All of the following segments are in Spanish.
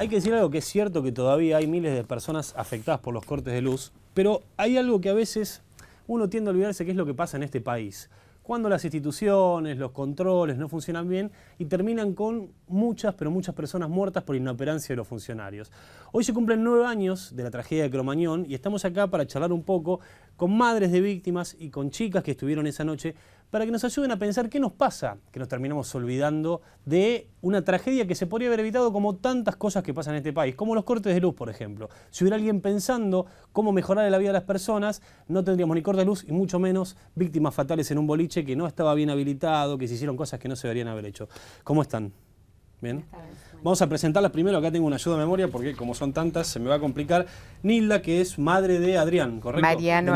Hay que decir algo que es cierto que todavía hay miles de personas afectadas por los cortes de luz, pero hay algo que a veces uno tiende a olvidarse que es lo que pasa en este país. Cuando las instituciones, los controles no funcionan bien y terminan con muchas, pero muchas personas muertas por inoperancia de los funcionarios. Hoy se cumplen nueve años de la tragedia de Cromañón y estamos acá para charlar un poco con madres de víctimas y con chicas que estuvieron esa noche para que nos ayuden a pensar qué nos pasa, que nos terminamos olvidando de una tragedia que se podría haber evitado como tantas cosas que pasan en este país, como los cortes de luz, por ejemplo. Si hubiera alguien pensando cómo mejorar la vida de las personas, no tendríamos ni corte de luz y mucho menos víctimas fatales en un boliche que no estaba bien habilitado, que se hicieron cosas que no se deberían haber hecho. ¿Cómo están? ¿Bien? Vamos a presentarlas primero, acá tengo una ayuda de memoria porque como son tantas se me va a complicar. Nilda, que es madre de Adrián, ¿correcto? Mariano,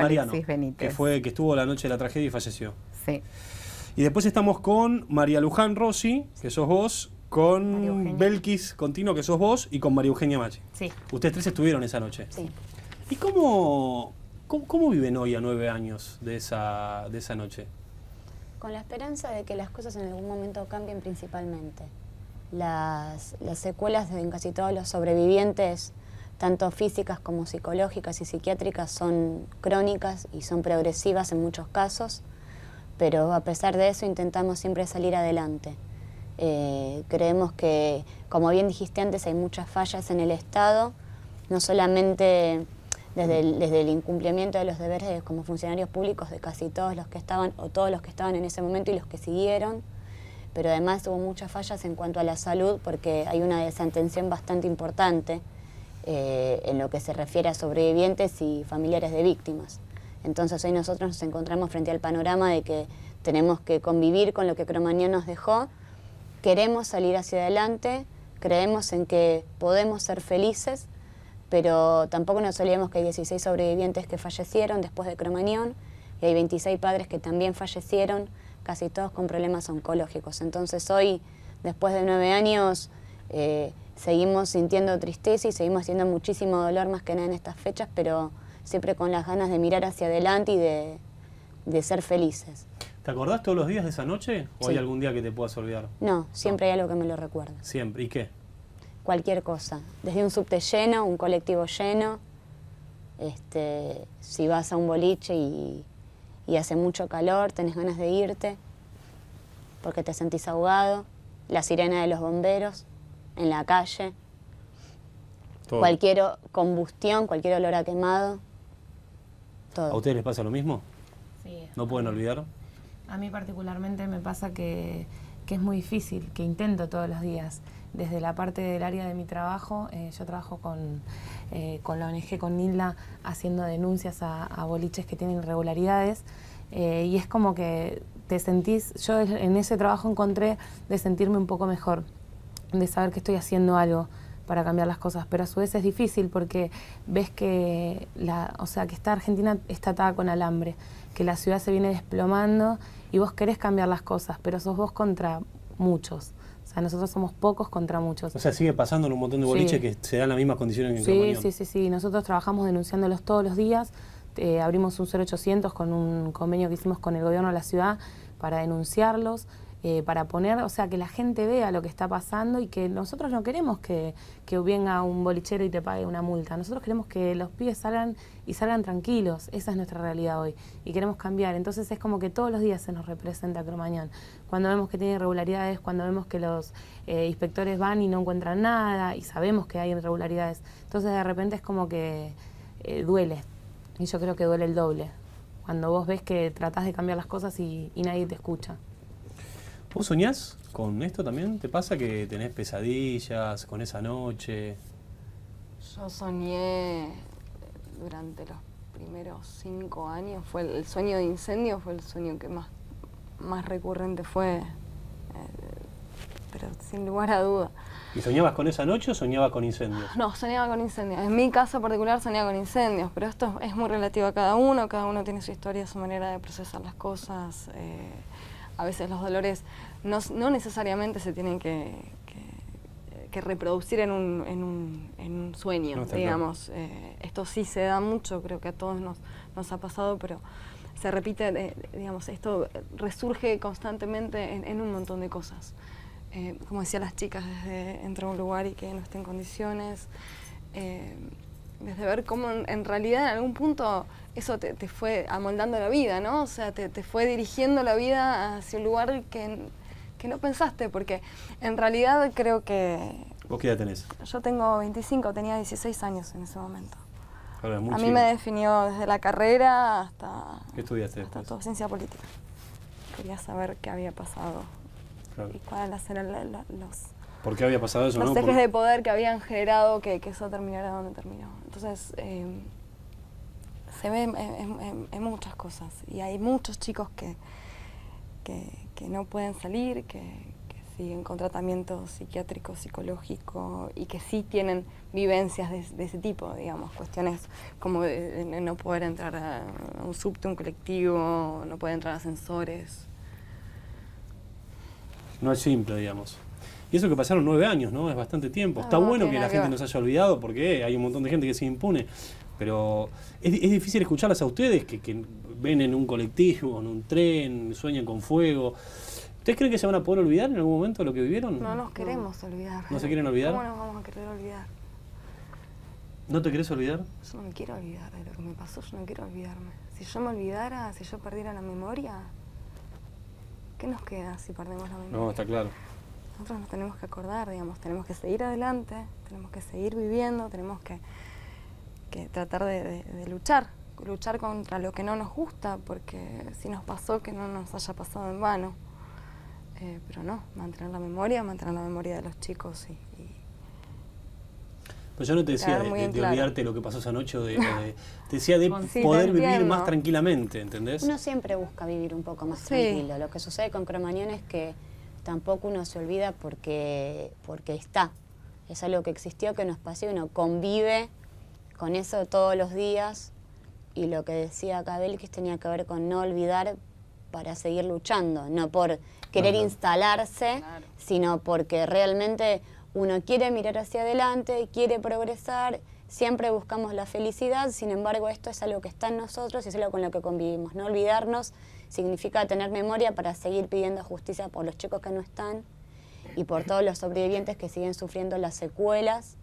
Que, fue, que estuvo la noche de la tragedia y falleció. Sí. Y después estamos con María Luján Rossi, que sos vos, con Belkis Contino, que sos vos, y con María Eugenia Machi. Sí. Ustedes tres estuvieron esa noche. Sí. ¿Y cómo, cómo, viven hoy a nueve años de esa, de esa noche? Con la esperanza de que las cosas en algún momento cambien principalmente las, las secuelas en casi todos los sobrevivientes, tanto físicas como psicológicas y psiquiátricas, son crónicas y son progresivas en muchos casos, pero a pesar de eso intentamos siempre salir adelante. Eh, creemos que, como bien dijiste antes, hay muchas fallas en el Estado, no solamente desde desde el, incumplimiento de los deberes como funcionarios públicos de casi todos los que estaban o todos los que estaban en ese momento y los que siguieron, pero además hubo muchas fallas en cuanto a la salud porque hay una desatención bastante importante eh, en lo que se refiere a sobrevivientes y familiares de víctimas. Entonces hoy nosotros nos encontramos frente al panorama de que tenemos que convivir con lo que Cromañón nos dejó, queremos salir hacia adelante, creemos en que podemos ser felices, pero tampoco nos olvidemos que hay 16 sobrevivientes que fallecieron después de Cromañón y hay 26 padres que también fallecieron casi todos con problemas oncológicos. Entonces hoy, después de nueve años, eh, seguimos sintiendo tristeza y seguimos haciendo muchísimo dolor, más que nada en estas fechas, pero siempre con las ganas de mirar hacia adelante y de, de ser felices. ¿Te acordás todos los días de esa noche o hay algún día que te puedas olvidar? No, siempre hay algo que me lo recuerda. Siempre. ¿Y qué? Cualquier cosa. Desde un subte lleno, un colectivo lleno, este, si vas a un boliche y y hace mucho calor, tenés ganas de irte porque te sentís ahogado, la sirena de los bomberos, en la calle, cualquier combustión, cualquier olor a quemado, todo. ¿A ustedes les pasa lo mismo? Sí. ¿No pueden olvidar? A mí particularmente me pasa que es muy difícil, que intento todos los días desde la parte del área de mi trabajo, eh, yo trabajo con, eh, la ONG, con NILDA, haciendo denuncias a, boliches que tienen irregularidades. Eh, y es como que te sentís, yo en ese trabajo encontré de sentirme un poco mejor, de saber que estoy haciendo algo para cambiar las cosas, pero a su vez es difícil porque ves que la, o sea, que esta Argentina está atada con alambre, que la ciudad se viene desplomando y vos querés cambiar las cosas, pero sos vos contra muchos nosotros somos pocos contra muchos. O sea, sigue pasando en un montón de boliches que se dan las mismas condiciones que en Sí, sí, sí, sí. Nosotros trabajamos denunciándolos todos los días. Eh, abrimos un 0800 con un convenio que hicimos con el gobierno de la ciudad para denunciarlos. Eh, para poner, o sea, que la gente vea lo que está pasando y que nosotros no queremos que, que venga un bolichero y te pague una multa. Nosotros queremos que los pibes salgan y salgan tranquilos. Esa es nuestra realidad hoy y queremos cambiar. Entonces es como que todos los días se nos representa Cromañón. Cuando vemos que tiene irregularidades, cuando vemos que los eh, inspectores van y no encuentran nada y sabemos que hay irregularidades. Entonces de repente es como que eh, duele y yo creo que duele el doble. Cuando vos ves que tratás de cambiar las cosas y nadie te escucha. ¿Vos soñás con esto también? ¿Te pasa que tenés pesadillas con esa noche? Yo soñé durante los primeros cinco años, fue el, sueño de incendio fue el sueño que más, más recurrente fue, eh, pero sin lugar a duda. ¿Y soñabas con esa noche o soñaba con incendios? No, soñaba con incendios. En mi caso particular soñaba con incendios, pero esto es muy relativo a cada uno, cada uno tiene su historia, su manera de procesar las cosas. Eh, a veces los dolores no, necesariamente se tienen que, reproducir en un, sueño, digamos. Eh, esto sí se da mucho, creo que a todos nos, nos ha pasado, pero se repite, eh, digamos, esto resurge constantemente en, un montón de cosas. Eh, como decía las chicas, desde entrar a un lugar y que no estén en condiciones desde ver cómo en, realidad en algún punto eso te, fue amoldando la vida, ¿no? O sea, te, fue dirigiendo la vida hacia un lugar que, que, no pensaste, porque en realidad creo que... ¿Vos qué edad tenés? Yo tengo 25, tenía 16 años en ese momento. a mí me definió desde la carrera hasta... ¿Qué estudiaste? Hasta ciencia política. Quería saber qué había pasado y cuáles eran los ¿Por qué había pasado eso? Los ejes de poder que habían generado que, eso terminara donde terminó. Entonces, em, se ve en, muchas cosas y hay muchos chicos que, que, no pueden salir, que, siguen con tratamiento psiquiátrico, psicológico y que sí tienen vivencias de, ese tipo, digamos, cuestiones como no poder entrar a un subte, un colectivo, no poder entrar a ascensores. No es simple, digamos. Y eso que pasaron nueve años, ¿no? Es bastante tiempo. Está ah, bueno que la gente nos haya olvidado porque hay un montón de gente que se impune. Pero es, difícil escucharlas a ustedes que, ven en un colectivo, en un tren, sueñan con fuego. ¿Ustedes creen que se van a poder olvidar en algún momento de lo que vivieron? No nos queremos olvidar. ¿No se quieren olvidar? ¿Cómo nos vamos a querer olvidar? ¿No te querés olvidar? Yo no me quiero olvidar de lo que me pasó, yo no quiero olvidarme. Si yo me olvidara, si yo perdiera la memoria, ¿qué nos queda si perdemos la memoria? No, está claro nosotros nos tenemos que acordar, digamos, tenemos que seguir adelante, tenemos que seguir viviendo, tenemos que, tratar de, luchar, luchar contra lo que no nos gusta, porque si nos pasó que no nos haya pasado en vano. Eh, pero no, mantener la memoria, mantener la memoria de los chicos y, pues yo no te decía de, olvidarte lo que pasó esa noche, te decía de poder vivir más tranquilamente, ¿entendés? Uno siempre busca vivir un poco más tranquilo. Lo que sucede con Cromañón es que tampoco uno se olvida porque, está. Es algo que existió, que nos pasó y uno convive con eso todos los días. Y lo que decía Cabel que tenía que ver con no olvidar para seguir luchando, no por querer instalarse, sino porque realmente uno quiere mirar hacia adelante, quiere progresar, siempre buscamos la felicidad, sin embargo esto es algo que está en nosotros y es algo con lo que convivimos, no olvidarnos significa tener memoria para seguir pidiendo justicia por los chicos que no están y por todos los sobrevivientes que siguen sufriendo las secuelas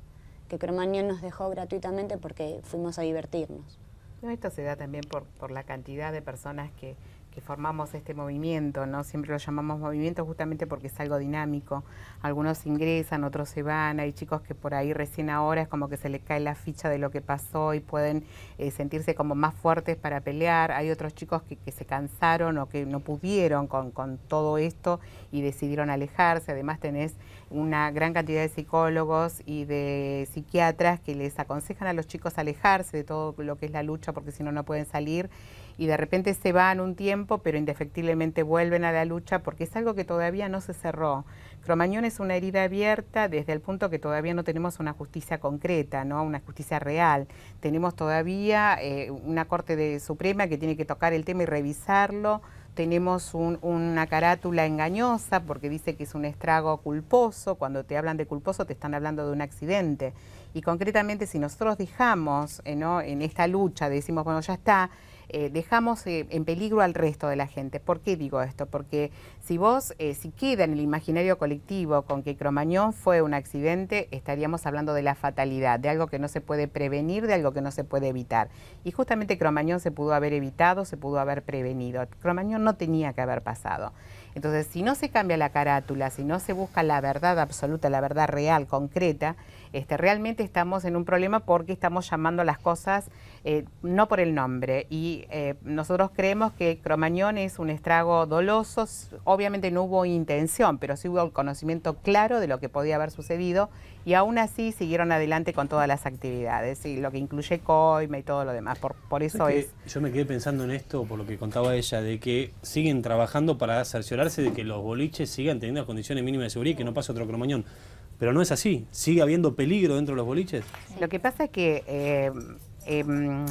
que Cromañón nos dejó gratuitamente porque fuimos a divertirnos. esto se da también por, por la cantidad de personas que formamos este movimiento, ¿no? Siempre lo llamamos movimiento justamente porque es algo dinámico. Algunos ingresan, otros se van, hay chicos que por ahí recién ahora es como que se les cae la ficha de lo que pasó y pueden eh, sentirse como más fuertes para pelear. Hay otros chicos que, se cansaron o que no pudieron con, con todo esto y decidieron alejarse. Además tenés una gran cantidad de psicólogos y de psiquiatras que les aconsejan a los chicos alejarse de todo lo que es la lucha porque si no, no pueden salir y de repente se van un tiempo, pero indefectiblemente vuelven a la lucha porque es algo que todavía no se cerró. Cromañón es una herida abierta desde el punto que todavía no tenemos una justicia concreta, ¿no? una justicia real. Tenemos todavía eh, una Corte de Suprema que tiene que tocar el tema y revisarlo. Tenemos una carátula engañosa porque dice que es un estrago culposo. Cuando te hablan de culposo te están hablando de un accidente. Y concretamente si nosotros dejamos eh, en esta lucha, decimos, bueno, ya está, eh, dejamos eh, en peligro al resto de la gente. ¿Por qué digo esto? Porque si vos, eh, si queda en el imaginario colectivo con que Cromañón fue un accidente, estaríamos hablando de la fatalidad, de algo que no se puede prevenir, de algo que no se puede evitar. Y justamente Cromañón se pudo haber evitado, se pudo haber prevenido. Cromañón no tenía que haber pasado. Entonces, si no se cambia la carátula, si no se busca la verdad absoluta, la verdad real, concreta, este, realmente estamos en un problema porque estamos llamando a las cosas eh, no por el nombre. Y eh, nosotros creemos que Cromañón es un estrago doloso, obviamente no hubo intención, pero sí hubo el conocimiento claro de lo que podía haber sucedido y aún así siguieron adelante con todas las actividades, y lo que incluye COIME y todo lo demás. Por, eso es... yo me quedé pensando en esto, por lo que contaba ella, de que siguen trabajando para cerciorarse de que los boliches sigan teniendo condiciones mínimas de seguridad y que no pase otro Cromañón. Pero no es así, sigue habiendo peligro dentro de los boliches. Lo que pasa es que... Eh, eh,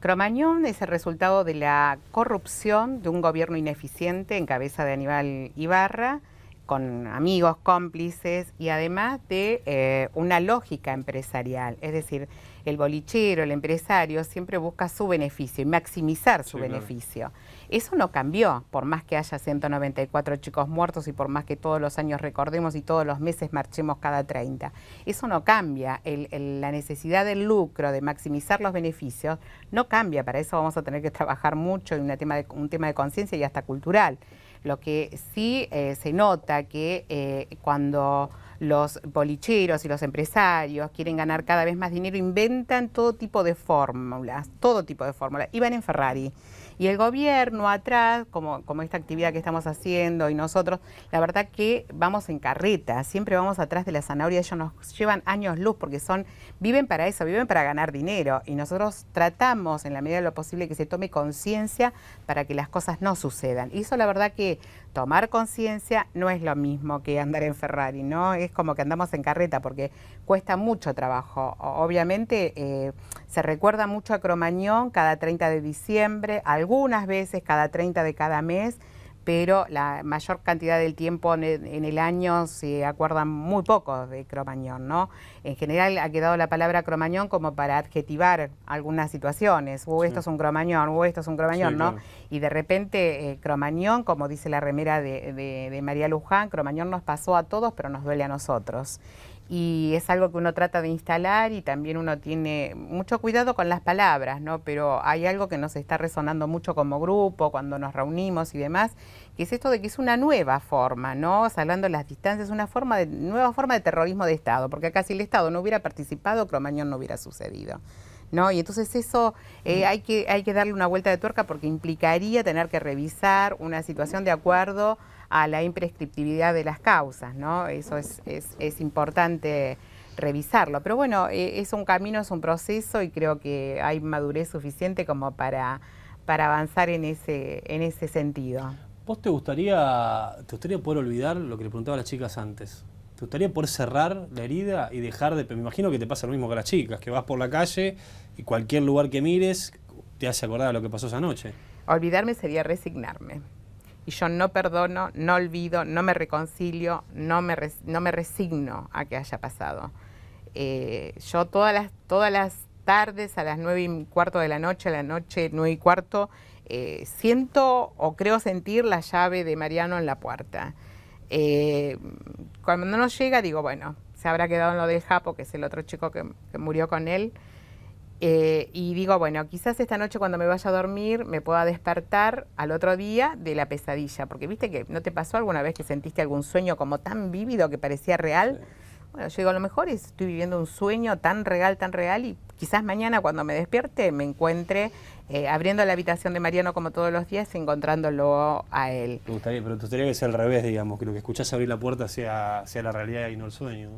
Cromañón es el resultado de la corrupción de un gobierno ineficiente en cabeza de Aníbal Ibarra, con amigos, cómplices y además de eh, una lógica empresarial. Es decir, el bolichero, el empresario siempre busca su beneficio y maximizar su beneficio. Eso no cambió, por más que haya 194 chicos muertos y por más que todos los años recordemos y todos los meses marchemos cada 30. Eso no cambia. la necesidad del lucro, de maximizar los beneficios, no cambia. Para eso vamos a tener que trabajar mucho en un tema de conciencia y hasta cultural. Lo que sí eh, se nota que eh, cuando los bolicheros y los empresarios quieren ganar cada vez más dinero, inventan todo tipo de fórmulas, todo tipo de fórmulas. Iban en Ferrari. Y el gobierno atrás, como, como esta actividad que estamos haciendo y nosotros, la verdad que vamos en carreta, siempre vamos atrás de la zanahoria, ellos nos llevan años luz porque son, viven para eso, viven para ganar dinero. Y nosotros tratamos en la medida de lo posible que se tome conciencia para que las cosas no sucedan. Y eso la verdad que tomar conciencia no es lo mismo que andar en Ferrari, ¿no? Es como que andamos en carreta porque cuesta mucho trabajo. Obviamente eh, se recuerda mucho a Cromañón cada 30 de diciembre, algunas veces cada 30 de cada mes pero la mayor cantidad del tiempo en el año se acuerdan muy pocos de Cromañón, ¿no? En general ha quedado la palabra Cromañón como para adjetivar algunas situaciones, o esto es un Cromañón, o esto es un Cromañón, ¿no? Y de repente eh, Cromañón, como dice la remera de, de María Luján, Cromañón nos pasó a todos, pero nos duele a nosotros y es algo que uno trata de instalar y también uno tiene mucho cuidado con las palabras, ¿no? Pero hay algo que nos está resonando mucho como grupo, cuando nos reunimos y demás, que es esto de que es una nueva forma, ¿no? Salvando las distancias, una forma de, nueva forma de terrorismo de Estado, porque acá si el Estado no hubiera participado, Cromañón no hubiera sucedido. ¿No? Y entonces eso eh, mm. hay, que, hay que darle una vuelta de tuerca porque implicaría tener que revisar una situación de acuerdo a la imprescriptibilidad de las causas, ¿no? Eso es, es, es importante revisarlo. Pero bueno, e, es un camino, es un proceso y creo que hay madurez suficiente como para, para avanzar en ese, en ese sentido. ¿Vos te gustaría, te gustaría poder olvidar lo que le preguntaba a las chicas antes? ¿Te gustaría poder cerrar la herida y dejar de... Me imagino que te pasa lo mismo que a las chicas, que vas por la calle y cualquier lugar que mires te hace acordar de lo que pasó esa noche. Olvidarme sería resignarme y yo no perdono, no olvido, no me reconcilio, no me, resigno a que haya pasado. Eh, yo todas las, tardes, a las nueve y cuarto de la noche, a la noche nueve y cuarto, eh, siento o creo sentir la llave de Mariano en la puerta. Eh, cuando no llega, digo, bueno, se habrá quedado en lo del Japo, que es el otro chico que murió con él. Eh, y digo, bueno, quizás esta noche cuando me vaya a dormir me pueda despertar al otro día de la pesadilla, porque viste que no te pasó alguna vez que sentiste algún sueño como tan vívido que parecía real. Bueno, yo digo, a lo mejor estoy viviendo un sueño tan real, tan real, y quizás mañana cuando me despierte me encuentre eh, abriendo la habitación de Mariano como todos los días, encontrándolo a él. gustaría, pero te gustaría que sea al revés, digamos, que lo que escuchás abrir la puerta sea, sea la realidad y no el sueño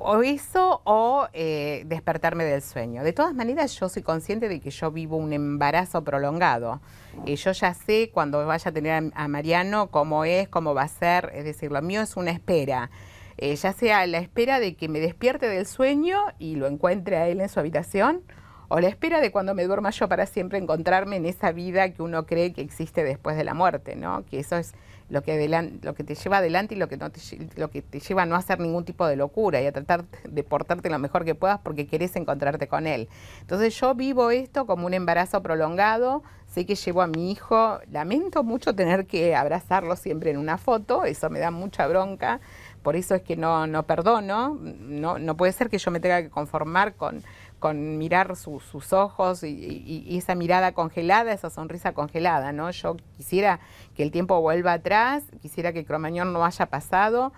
o eso o eh, despertarme del sueño. De todas maneras, yo soy consciente de que yo vivo un embarazo prolongado. yo ya sé cuando vaya a tener a, Mariano cómo es, cómo va a ser. Es decir, lo mío es una espera. Eh, ya sea la espera de que me despierte del sueño y lo encuentre a él en su habitación, o la espera de cuando me duerma yo para siempre encontrarme en esa vida que uno cree que existe después de la muerte, ¿no? Que eso es lo que, te lleva adelante y lo que, te, lo que lleva a no hacer ningún tipo de locura y a tratar de portarte lo mejor que puedas porque querés encontrarte con él. Entonces yo vivo esto como un embarazo prolongado, sé que llevo a mi hijo, lamento mucho tener que abrazarlo siempre en una foto, eso me da mucha bronca, por eso es que no, no perdono, no, no puede ser que yo me tenga que conformar con con mirar sus ojos y, esa mirada congelada, esa sonrisa congelada, ¿no? Yo quisiera que el tiempo vuelva atrás, quisiera que Cromañón no haya pasado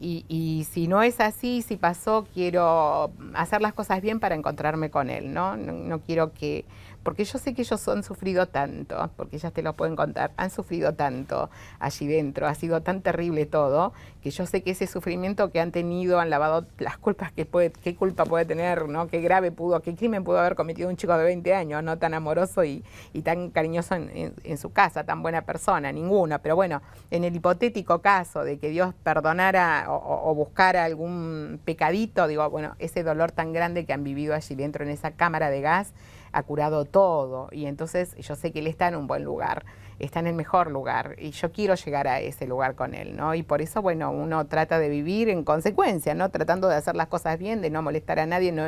y, si no es así, si pasó, quiero hacer las cosas bien para encontrarme con él, No, no quiero que porque yo sé que ellos han sufrido tanto, porque ellas te lo pueden contar, han sufrido tanto allí dentro, ha sido tan terrible todo, que yo sé que ese sufrimiento que han tenido, han lavado las culpas que puede, qué culpa puede tener, ¿no? Qué grave pudo, qué crimen pudo haber cometido un chico de 20 años, no tan amoroso y, tan cariñoso en, su casa, tan buena persona, ninguna. Pero bueno, en el hipotético caso de que Dios perdonara o, o buscara algún pecadito, digo, bueno, ese dolor tan grande que han vivido allí dentro en esa cámara de gas, ha curado todo y entonces yo sé que él está en un buen lugar, está en el mejor lugar y yo quiero llegar a ese lugar con él, ¿no? Y por eso, bueno, uno trata de vivir en consecuencia, ¿no? Tratando de hacer las cosas bien, de no molestar a nadie, no,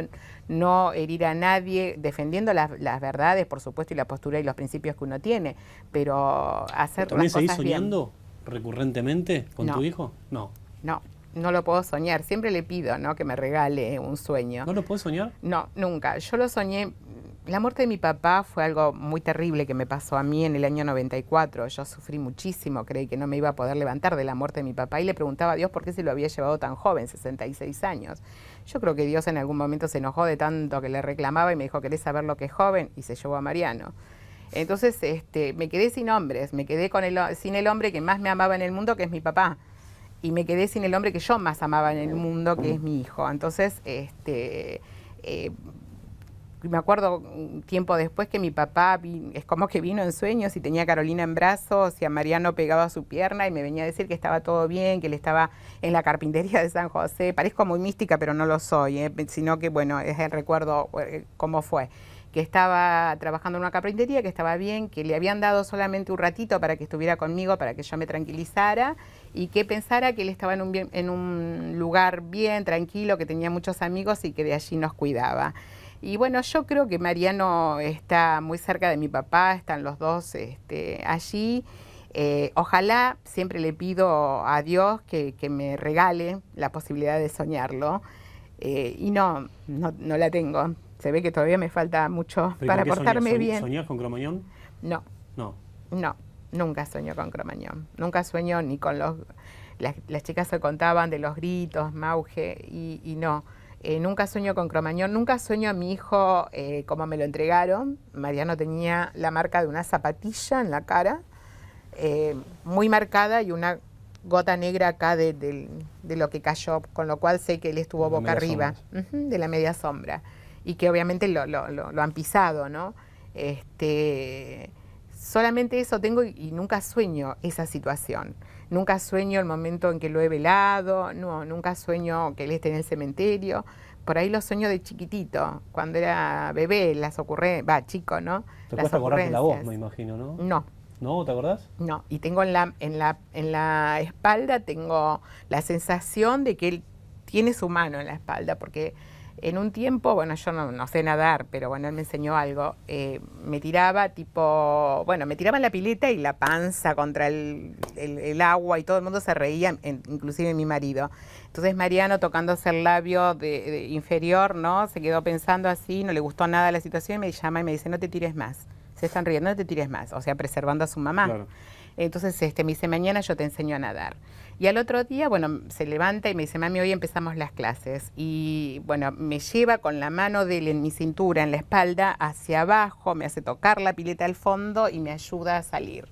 no herir a nadie, defendiendo las, las verdades, por supuesto, y la postura y los principios que uno tiene, pero hacer las cosas soñando recurrentemente con tu hijo? No. No no lo puedo soñar. Siempre le pido, ¿no? Que me regale un sueño. ¿No lo puedes soñar? No, nunca. Yo lo soñé la muerte de mi papá fue algo muy terrible que me pasó a mí en el año 94. Yo sufrí muchísimo, creí que no me iba a poder levantar de la muerte de mi papá y le preguntaba a Dios por qué se lo había llevado tan joven, 66 años. Yo creo que Dios en algún momento se enojó de tanto que le reclamaba y me dijo, ¿querés saber lo que es joven? Y se llevó a Mariano. Entonces este, me quedé sin hombres, me quedé sin el hombre que más me amaba en el mundo, que es mi papá. Y me quedé sin el hombre que yo más amaba en el mundo, que es mi hijo. Entonces, este, eh, me acuerdo un tiempo después que mi papá es como que vino en sueños y tenía a Carolina en brazos y a Mariano pegado a su pierna y me venía a decir que estaba todo bien, que él estaba en la carpintería de San José. Parezco muy mística, pero no lo soy, ¿eh? sino que bueno, es el recuerdo eh, cómo fue que estaba trabajando en una carpintería, que estaba bien, que le habían dado solamente un ratito para que estuviera conmigo, para que yo me tranquilizara y que pensara que él estaba en un lugar bien, tranquilo, que tenía muchos amigos y que de allí nos cuidaba. Y bueno, yo creo que Mariano está muy cerca de mi papá, están los dos este, allí. Eh, ojalá, siempre le pido a Dios que, me regale la posibilidad de soñarlo. Eh, y no, no, la tengo. Se ve que todavía me falta mucho para portarme bien. ¿Soñás con Cromañón? No. No. No, nunca sueño con Cromañón. Nunca sueño ni con los... Las, chicas se contaban de los gritos, Mauge, y, y no. Eh, nunca sueño con Cromañón, nunca sueño a mi hijo eh, como me lo entregaron. Mariano tenía la marca de una zapatilla en la cara, eh, muy marcada y una gota negra acá de, lo que cayó, con lo cual sé que él estuvo boca arriba, de la media sombra, y que obviamente lo, lo han pisado, ¿no? Este, solamente eso tengo y, nunca sueño esa situación. Nunca sueño el momento en que lo he velado, no, nunca sueño que él esté en el cementerio. Por ahí lo sueño de chiquitito, cuando era bebé, las ocurre, va, chico, ¿no? ¿Te acordar de la voz, me imagino, no? No. ¿No? ¿Te acordás? No, y tengo en la, en la, en la espalda, tengo la sensación de que él tiene su mano en la espalda, porque en un tiempo, bueno, yo no, sé nadar, pero bueno, él me enseñó algo, eh, me tiraba tipo, bueno, me tiraba en la pileta y la panza contra el, agua y todo el mundo se reía, inclusive mi marido. Entonces Mariano tocándose el labio de, inferior, ¿no? Se quedó pensando así, no le gustó nada la situación y me llama y me dice, no te tires más, se están riendo, no te tires más, o sea, preservando a su mamá. Entonces este, me dice, mañana yo te enseño a nadar. Y al otro día, bueno, se levanta y me dice, mami, hoy empezamos las clases. Y bueno, me lleva con la mano de él en mi cintura, en la espalda, hacia abajo, me hace tocar la pileta al fondo y me ayuda a salir.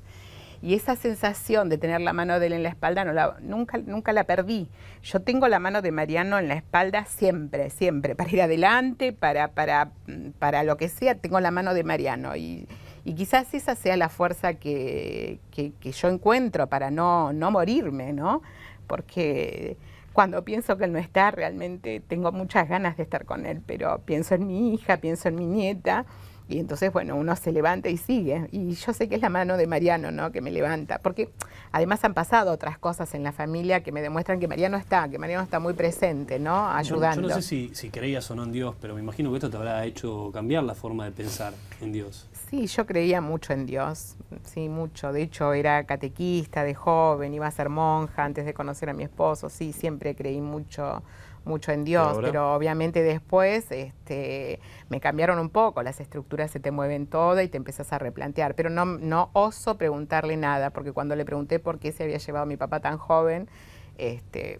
Y esa sensación de tener la mano de él en la espalda no nunca, nunca la perdí. Yo tengo la mano de Mariano en la espalda siempre, siempre, para ir adelante, para, para, para lo que sea, tengo la mano de Mariano. Y, y quizás esa sea la fuerza que, yo encuentro para no, no morirme, ¿no? Porque cuando pienso que él no está, realmente tengo muchas ganas de estar con él, pero pienso en mi hija, pienso en mi nieta, y entonces, bueno, uno se levanta y sigue. Y yo sé que es la mano de Mariano, ¿no? Que me levanta, porque además han pasado otras cosas en la familia que me demuestran que Mariano está, que Mariano está muy presente, ¿no? Ayudando. Yo, no sé si creías o no en Dios, pero me imagino que esto te habrá hecho cambiar la forma de pensar en Dios. Sí, yo creía mucho en Dios, sí, mucho. De hecho, era catequista de joven, iba a ser monja antes de conocer a mi esposo, sí, siempre creí mucho mucho en Dios, pero obviamente después este, me cambiaron un poco, las estructuras se te mueven todas y te empiezas a replantear, pero no, no oso preguntarle nada, porque cuando le pregunté por qué se había llevado a mi papá tan joven, este,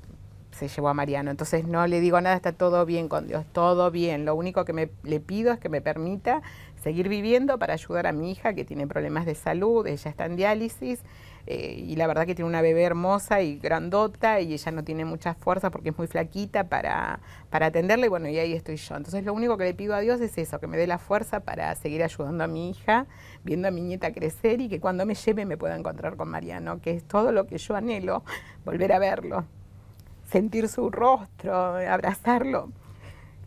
se llevó a Mariano. Entonces no le digo nada, está todo bien con Dios, todo bien. Lo único que me, le pido es que me permita seguir viviendo para ayudar a mi hija que tiene problemas de salud, ella está en diálisis eh, y la verdad que tiene una bebé hermosa y grandota y ella no tiene mucha fuerza porque es muy flaquita para, para atenderla y bueno, y ahí estoy yo. Entonces lo único que le pido a Dios es eso, que me dé la fuerza para seguir ayudando a mi hija, viendo a mi nieta crecer y que cuando me lleve me pueda encontrar con Mariano, que es todo lo que yo anhelo, volver a verlo, sentir su rostro, abrazarlo.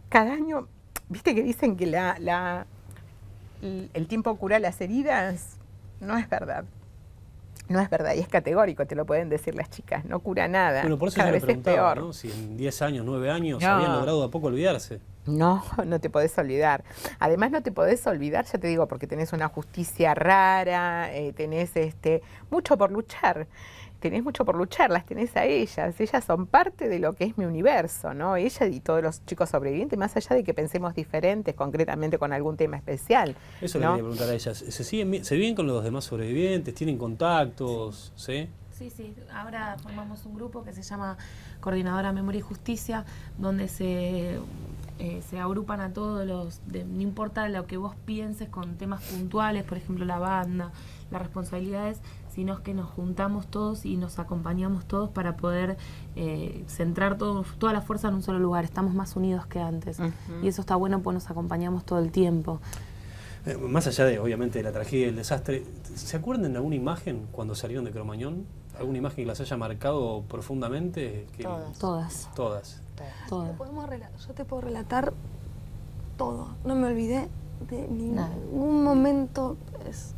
Cada año, viste que dicen que la el tiempo cura las heridas, no es verdad. No es verdad, y es categórico, te lo pueden decir las chicas, no cura nada. Bueno, por eso Cada preguntaba, peor. Si en 10 años, 9 años, habían logrado a poco olvidarse. No, no te podés olvidar. Además no te podés olvidar, ya te digo, porque tenés una justicia rara, eh, tenés este mucho por luchar tenés mucho por luchar, las tenés a ellas, ellas son parte de lo que es mi universo, ¿no? Ella y todos los chicos sobrevivientes, más allá de que pensemos diferentes, concretamente con algún tema especial. Eso le quería preguntar a ellas, ¿se, siguen, ¿se viven con los demás sobrevivientes? ¿Tienen contactos? ¿Sí? ¿sí? Ahora formamos un grupo que se llama Coordinadora Memoria y Justicia, donde se, eh, se agrupan a todos los, no importa lo que vos pienses con temas puntuales, por ejemplo la banda, las responsabilidades, sino es que nos juntamos todos y nos acompañamos todos para poder eh, centrar todo, toda la fuerza en un solo lugar. Estamos más unidos que antes. Y eso está bueno porque nos acompañamos todo el tiempo. Eh, más allá de, obviamente, de la tragedia y el desastre, ¿se acuerdan de alguna imagen cuando salieron de Cromañón? ¿Alguna imagen que las haya marcado profundamente? Que... Todas. Todas. Todas. Yo te puedo relatar todo. No me olvidé de ningún momento. Es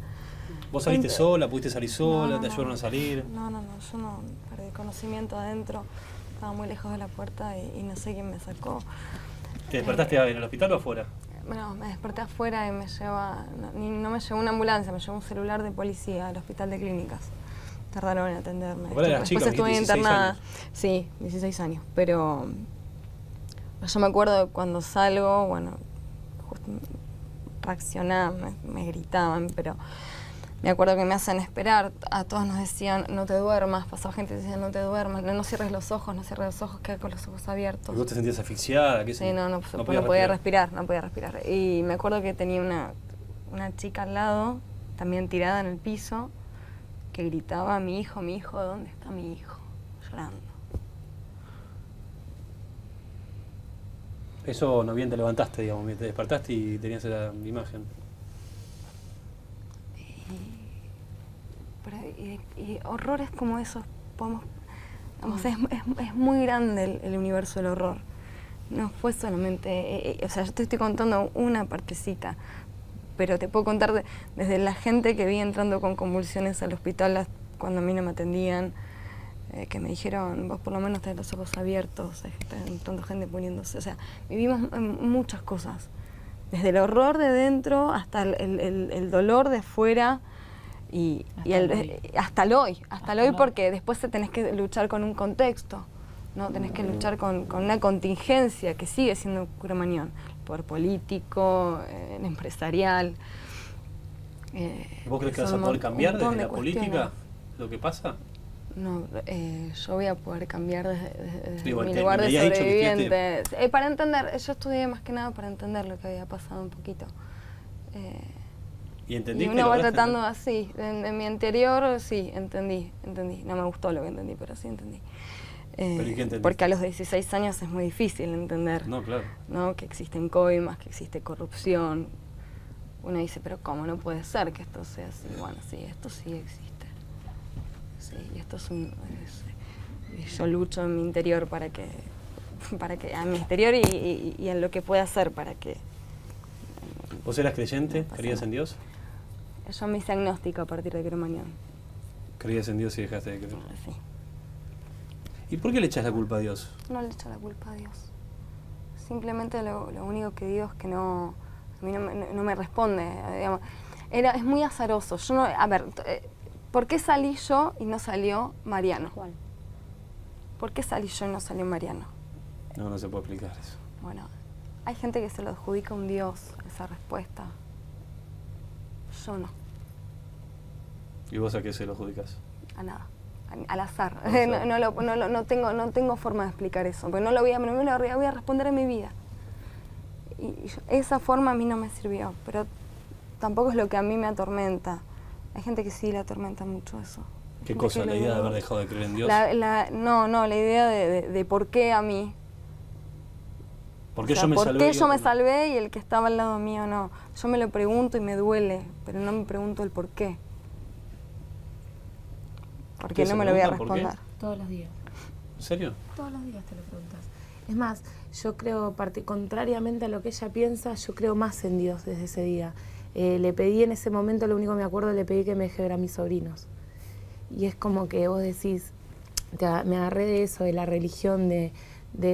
¿Vos saliste sola? ¿Pudiste salir sola? ¿Te ayudaron a salir? No, no, no, yo no perdí conocimiento adentro. Estaba muy lejos de la puerta y, no sé quién me sacó. ¿Te eh, despertaste en el hospital o afuera? Bueno, me desperté afuera y me lleva, no, me llevó una ambulancia, me llevó un celular de policía al hospital de clínicas. Tardaron en atenderme. después estuve internada. Sí, 16 años, pero yo me acuerdo cuando salgo, bueno, justo reaccionaban, me gritaban, pero me acuerdo que me hacen esperar, a todos nos decían, no te duermas, pasaba gente que decía, no te duermas, no, cierres los ojos, no cierres los ojos, quedas con los ojos abiertos. ¿No te sentías asfixiada? sí, no, no, no, podía, respirar. podía, respirar. no podía respirar. Y me acuerdo que tenía una, una chica al lado, también tirada en el piso, que gritaba, mi hijo, mi hijo, ¿dónde está mi hijo? Llorando. Eso no bien te levantaste, digamos, te despertaste y tenías la imagen. y, horrores como esos podemos... Mm. es, muy grande el, universo del horror. No fue solamente... Eh, eh, eh, o sea, yo te estoy contando una partecita, pero te puedo contar desde la gente que vi entrando con convulsiones al hospital cuando a mí no me atendían, que me dijeron, vos por lo menos tenés los ojos abiertos, tanta gente poniéndose. O sea, vivimos muchas cosas, desde el horror de dentro hasta el, el dolor de afuera. Y, hasta, el, hasta hoy, hasta, el hoy porque después tenés que luchar con un contexto, ¿no? tenés que luchar con, una contingencia que sigue siendo cura por poder político, en empresarial. Eh, ¿Vos crees que vas a poder cambiar desde la política lo que pasa? No, eh, yo voy a poder cambiar desde, mi lugar de sobreviviente. Eh, para entender, yo estudié más que nada para entender lo que había pasado un poquito. Eh, ¿Y uno va tratando así. En, mi interior, sí, entendí, entendí. No me gustó lo que entendí, pero sí entendí. Eh, porque a los 16 años es muy difícil entender. No, Que existen coimas, que existe corrupción. Uno dice, pero ¿cómo no puede ser que esto sea así? Bueno, sí, esto sí existe. Sí, esto es un. yo lucho en mi interior para que. para que A mi exterior y, en lo que pueda hacer para que. ¿Vos eras creyente? ¿Creías en Dios? Yo me hice agnóstico a partir de Cromañón. ¿Creías en Dios y dejaste de creer? Sí. ¿Y por qué le echas la culpa a Dios? No le echo la culpa a Dios. Simplemente lo, único que digo es que no, a mí no, me responde. Digamos. Era, es muy azaroso. Yo no, a ver, eh, ¿por qué salí yo y no salió Mariano? ¿Cuál? ¿Por qué salí yo y no salió Mariano? No, no se puede explicar eso. Bueno, hay gente que se lo adjudica a un Dios, esa respuesta. Yo no. ¿Y vos a qué se lo adjudicas? A nada, al azar. no, tengo, no tengo forma de explicar eso, porque no lo voy a, lo voy a responder en mi vida. Y esa forma a mí no me sirvió, pero tampoco es lo que a mí me atormenta. Hay gente que sí le atormenta mucho eso. ¿Qué cosa? ¿La idea de haber dejado de creer en Dios? no, no, la idea de, por qué a mí. ¿Por qué yo, me, qué yo me salvé y el que estaba al lado mío no? Yo me lo pregunto y me duele, pero no me pregunto el por qué. Porque no me lo voy a responder. Todos los días. ¿En serio? Todos los días te lo preguntas. Es más, yo creo, contrariamente a lo que ella piensa, yo creo más en Dios desde ese día. Eh, le pedí en ese momento, lo único que me acuerdo, le pedí que me deje ver a mis sobrinos. Y es como que vos decís, me agarré de eso, de la religión, de,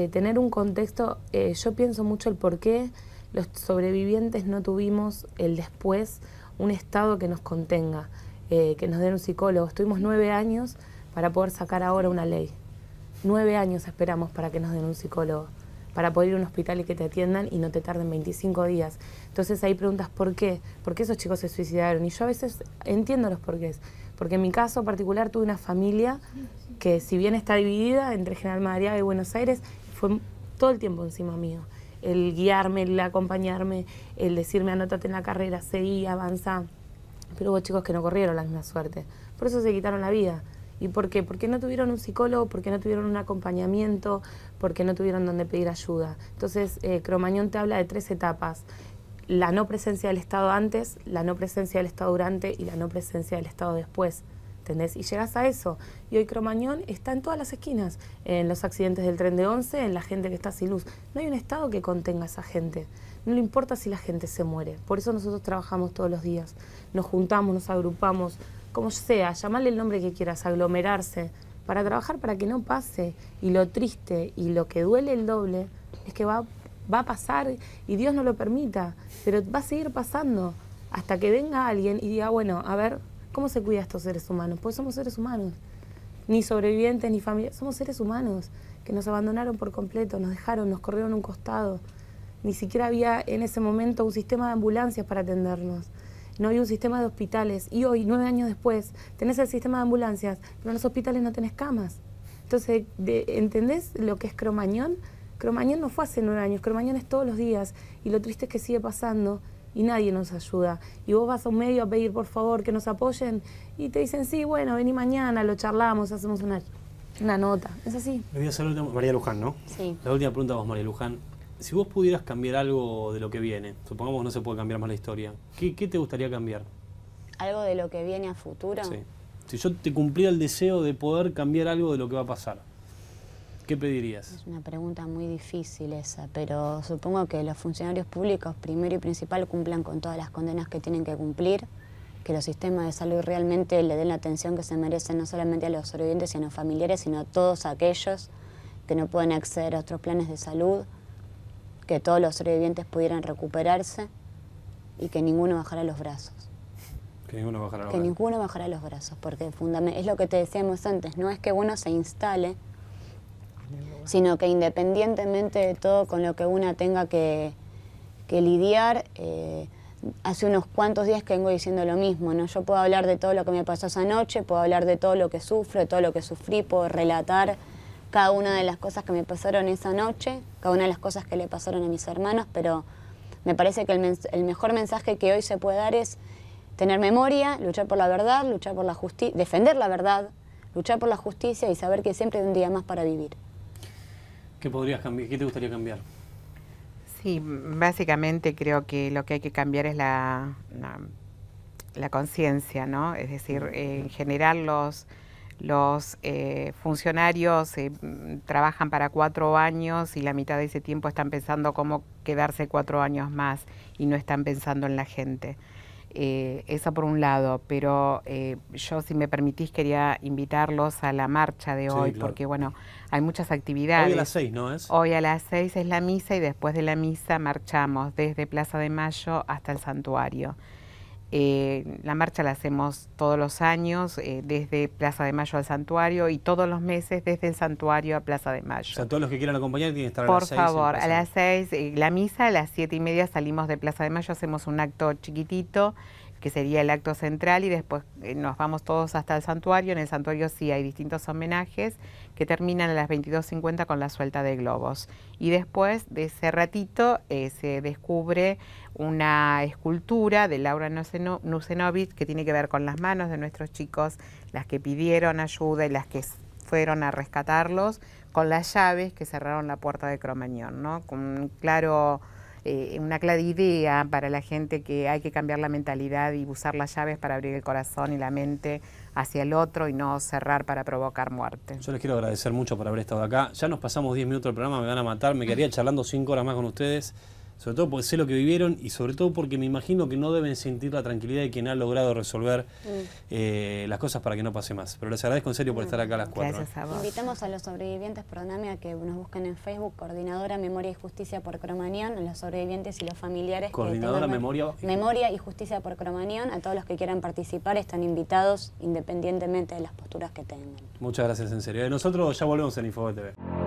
tener un contexto. Eh, yo pienso mucho el por qué los sobrevivientes no tuvimos el después un estado que nos contenga. Eh, que nos den un psicólogo. Estuvimos nueve años para poder sacar ahora una ley. Nueve años esperamos para que nos den un psicólogo, para poder ir a un hospital y que te atiendan y no te tarden 25 días. Entonces hay preguntas por qué, por qué esos chicos se suicidaron. Y yo a veces entiendo los porqués, porque en mi caso particular tuve una familia que si bien está dividida entre General María y Buenos Aires, fue todo el tiempo encima mío. El guiarme, el acompañarme, el decirme anótate en la carrera, seguí, avanza. Pero hubo chicos que no corrieron la misma suerte. Por eso se quitaron la vida. ¿Y por qué? Porque no tuvieron un psicólogo, porque no tuvieron un acompañamiento, porque no tuvieron donde pedir ayuda. Entonces, eh, Cromañón te habla de tres etapas. La no presencia del Estado antes, la no presencia del Estado durante y la no presencia del Estado después. Y llegas a eso. Y hoy Cromañón está en todas las esquinas, en los accidentes del tren de 11, en la gente que está sin luz. No hay un Estado que contenga a esa gente. No le importa si la gente se muere. Por eso nosotros trabajamos todos los días. Nos juntamos, nos agrupamos, como sea, llamarle el nombre que quieras, aglomerarse, para trabajar para que no pase. Y lo triste y lo que duele el doble es que va, va a pasar y Dios no lo permita, pero va a seguir pasando hasta que venga alguien y diga, bueno, a ver, ¿Cómo se cuida estos seres humanos? Pues somos seres humanos. Ni sobrevivientes, ni familia. Somos seres humanos que nos abandonaron por completo, nos dejaron, nos corrieron un costado. Ni siquiera había en ese momento un sistema de ambulancias para atendernos. No había un sistema de hospitales. Y hoy, nueve años después, tenés el sistema de ambulancias, pero en los hospitales no tenés camas. Entonces, ¿entendés lo que es cromañón? Cromañón no fue hace nueve años, cromañón es todos los días. Y lo triste es que sigue pasando y nadie nos ayuda. Y vos vas a un medio a pedir por favor que nos apoyen y te dicen, sí, bueno, vení mañana, lo charlamos, hacemos una, nota. Es así. Me voy a María Luján, ¿no? Sí. La última pregunta a vos, María Luján. Si vos pudieras cambiar algo de lo que viene, supongamos que no se puede cambiar más la historia, ¿qué, qué te gustaría cambiar? ¿Algo de lo que viene a futuro? Sí. Si yo te cumpliera el deseo de poder cambiar algo de lo que va a pasar, ¿Qué pedirías? Es una pregunta muy difícil esa, pero supongo que los funcionarios públicos, primero y principal, cumplan con todas las condenas que tienen que cumplir, que los sistemas de salud realmente le den la atención que se merecen no solamente a los sobrevivientes y a los familiares, sino a todos aquellos que no pueden acceder a otros planes de salud, que todos los sobrevivientes pudieran recuperarse y que ninguno bajara los brazos. Que ninguno bajara los brazos. Que ninguno bajara los brazos, porque es lo que te decíamos antes, no es que uno se instale sino que independientemente de todo con lo que una tenga que, lidiar, eh, hace unos cuantos días que vengo diciendo lo mismo, ¿no? Yo puedo hablar de todo lo que me pasó esa noche, puedo hablar de todo lo que sufro, de todo lo que sufrí, puedo relatar cada una de las cosas que me pasaron esa noche, cada una de las cosas que le pasaron a mis hermanos, pero me parece que el, el mejor mensaje que hoy se puede dar es tener memoria, luchar por la verdad, luchar por la justicia, defender la verdad, luchar por la justicia y saber que siempre hay un día más para vivir. ¿Qué podrías cambiar? ¿Qué te gustaría cambiar? Sí, básicamente creo que lo que hay que cambiar es la, conciencia, ¿no? Es decir, en general los, eh, funcionarios eh, trabajan para cuatro años y la mitad de ese tiempo están pensando cómo quedarse cuatro años más y no están pensando en la gente. Eh, eso por un lado, pero eh, yo si me permitís quería invitarlos a la marcha de hoy, porque bueno, hay muchas actividades. Hoy a las seis, ¿no es? Hoy a las seis es la misa y después de la misa marchamos desde Plaza de Mayo hasta el santuario. Eh, la marcha la hacemos todos los años, eh, desde Plaza de Mayo al Santuario y todos los meses desde el Santuario a Plaza de Mayo. O sea, todos los que quieran acompañar tienen que estar Por a las favor, a las seis, eh, la misa a las siete y media salimos de Plaza de Mayo, hacemos un acto chiquitito que sería el acto central y después nos vamos todos hasta el santuario. En el santuario sí hay distintos homenajes que terminan a las 22.50 con la suelta de globos. Y después de ese ratito eh, se descubre una escultura de Laura Nusenovic que tiene que ver con las manos de nuestros chicos, las que pidieron ayuda y las que fueron a rescatarlos, con las llaves que cerraron la puerta de Cromañón, ¿no? Con claro eh, una una idea para la gente que hay que cambiar la mentalidad y usar las llaves para abrir el corazón y la mente hacia el otro y no cerrar para provocar muerte. Yo les quiero agradecer mucho por haber estado acá. Ya nos pasamos 10 minutos del programa, me van a matar, me quería charlando 5 horas más con ustedes sobre todo porque sé lo que vivieron y sobre todo porque me imagino que no deben sentir la tranquilidad de quien ha logrado resolver mm. eh, las cosas para que no pase más. Pero les agradezco en serio por mm. estar acá a las cuatro. Gracias a Invitamos a los sobrevivientes, perdóname, a que nos busquen en Facebook, Coordinadora Memoria y Justicia por Cromañón, los sobrevivientes y los familiares. Coordinadora Memoria. Memoria y Justicia por Cromañón, a todos los que quieran participar están invitados independientemente de las posturas que tengan. Muchas gracias en serio. Eh, nosotros ya volvemos en InfoBTV TV.